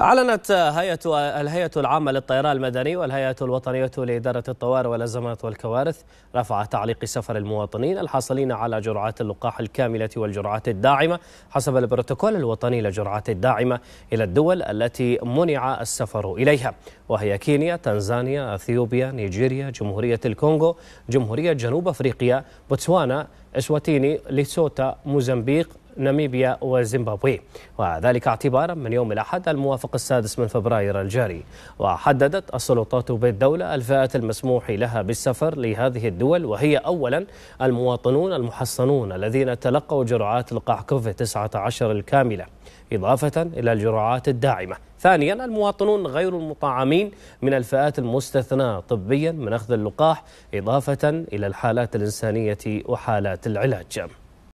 أعلنت هيئة الهيئة العامة للطيران المدني والهيئة الوطنية لإدارة الطوارئ والأزمات والكوارث رفع تعليق سفر المواطنين الحاصلين على جرعات اللقاح الكاملة والجرعات الداعمة حسب البروتوكول الوطني للجرعات الداعمة إلى الدول التي منع السفر إليها وهي كينيا، تنزانيا، أثيوبيا، نيجيريا، جمهورية الكونغو، جمهورية جنوب أفريقيا، بوتسوانا، إسواتيني، ليسوتا، موزمبيق، ناميبيا وزيمبابوي وذلك اعتبارا من يوم الأحد الموافق السادس من فبراير الجاري وحددت السلطات بالدولة الفئات المسموح لها بالسفر لهذه الدول وهي أولا المواطنون المحصنون الذين تلقوا جرعات لقاح كوفيد 19 الكاملة إضافة إلى الجرعات الداعمة ثانيا المواطنون غير المطعمين من الفئات المستثناة طبيا من أخذ اللقاح إضافة إلى الحالات الإنسانية وحالات العلاج